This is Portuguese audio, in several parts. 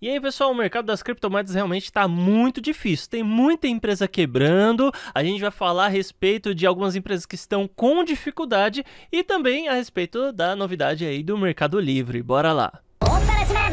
E aí, pessoal, o mercado das criptomoedas realmente está muito difícil. Tem muita empresa quebrando. A gente vai falar a respeito de algumas empresas que estão com dificuldade e também a respeito da novidade aí do Mercado Livre. Bora lá. Oferecimento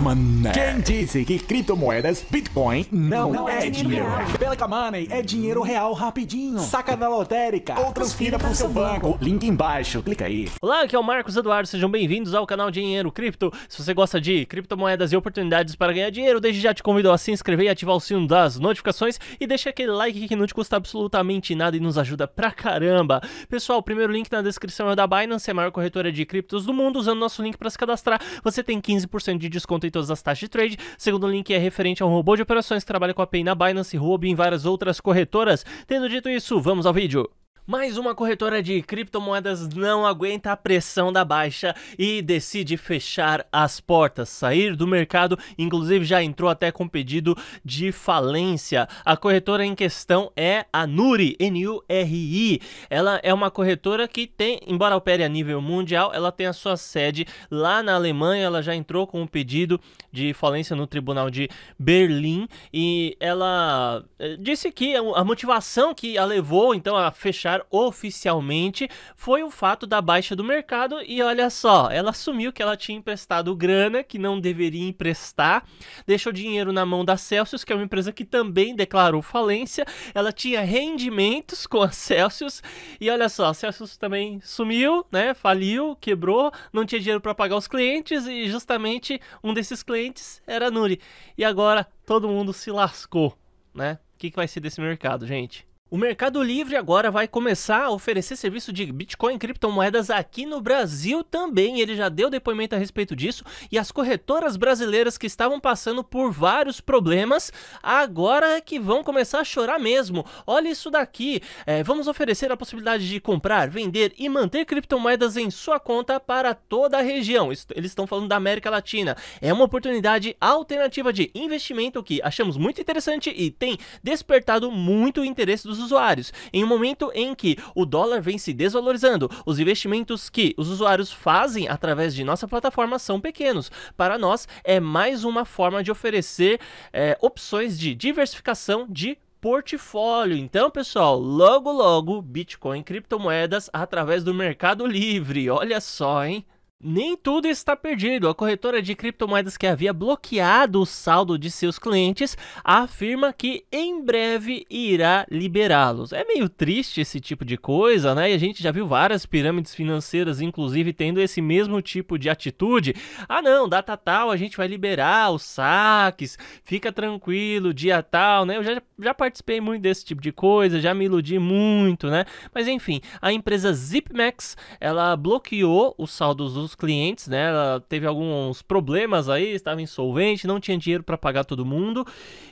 Mané. Quem disse que criptomoedas, Bitcoin, não, não é, é, dinheiro? dinheiro. Pelica Money é dinheiro real rapidinho. Saca na lotérica ou transfira para o seu banco. banco. Link embaixo, clica aí. Olá, aqui é o Marcos Eduardo, sejam bem-vindos ao canal Dinheiro Cripto. Se você gosta de criptomoedas e oportunidades para ganhar dinheiro, desde já te convido a se inscrever e ativar o sino das notificações e deixa aquele like que não te custa absolutamente nada e nos ajuda pra caramba. Pessoal, o primeiro link na descrição é da Binance, a maior corretora de criptos do mundo. Usando nosso link para se cadastrar, você tem 15% 10% de desconto em todas as taxas de trade. Segundo link é referente a um robô de operações que trabalha com a Pei na Binance, Ruby e em várias outras corretoras. Tendo dito isso, vamos ao vídeo. Mais uma corretora de criptomoedas não aguenta a pressão da baixa e decide fechar as portas, sair do mercado, inclusive já entrou até com pedido de falência. A corretora em questão é a Nuri, N-U-R-I. Ela é uma corretora que tem, embora opere a nível mundial, ela tem a sua sede lá na Alemanha. Ela já entrou com um pedido de falência no Tribunal de Berlim e ela eh, disse que é a motivação que a levou então a fechar anunciar oficialmente foi o fato da baixa do mercado e olha só, ela assumiu que ela tinha emprestado grana que não deveria emprestar, deixou dinheiro na mão da Celsius, que é uma empresa que também declarou falência, ela tinha rendimentos com a Celsius e olha só, a Celsius também sumiu, né? Faliu, quebrou, não tinha dinheiro para pagar os clientes e justamente um desses clientes era a Nuri. E agora todo mundo se lascou, né? O que, que vai ser desse mercado, gente? O Mercado Livre agora vai começar a oferecer serviço de Bitcoin e criptomoedas aqui no Brasil também. Ele já deu depoimento a respeito disso e as corretoras brasileiras que estavam passando por vários problemas agora é que vão começar a chorar mesmo. Olha isso daqui. É, vamos oferecer a possibilidade de comprar, vender e manter criptomoedas em sua conta para toda a região. Isso, eles estão falando da América Latina. É uma oportunidade alternativa de investimento que achamos muito interessante e tem despertado muito interesse dos dos usuários. Em um momento em que o dólar vem se desvalorizando, os investimentos que os usuários fazem através de nossa plataforma são pequenos. Para nós, é mais uma forma de oferecer é, opções de diversificação de portfólio. Então, pessoal, logo logo Bitcoin criptomoedas através do Mercado Livre. Olha só, hein? Nem tudo está perdido. A corretora de criptomoedas que havia bloqueado o saldo de seus clientes afirma que em breve irá liberá-los. É meio triste esse tipo de coisa, né? E a gente já viu várias pirâmides financeiras, inclusive, tendo esse mesmo tipo de atitude. Ah, não, data tal a gente vai liberar os saques, fica tranquilo, dia tal, né? Eu já, já participei muito desse tipo de coisa, já me iludi muito, né? Mas enfim, a empresa ZipMax ela bloqueou os saldos dos os clientes, né? Ela teve alguns problemas aí, estava insolvente, não tinha dinheiro para pagar todo mundo.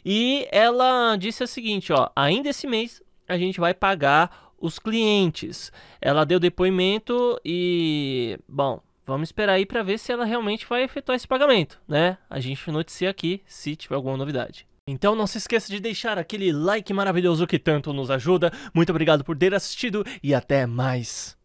E ela disse o seguinte, ó, ainda esse mês a gente vai pagar os clientes. Ela deu depoimento e, bom, vamos esperar aí para ver se ela realmente vai efetuar esse pagamento, né? A gente noticia aqui se tiver alguma novidade. Então não se esqueça de deixar aquele like maravilhoso que tanto nos ajuda. Muito obrigado por ter assistido e até mais.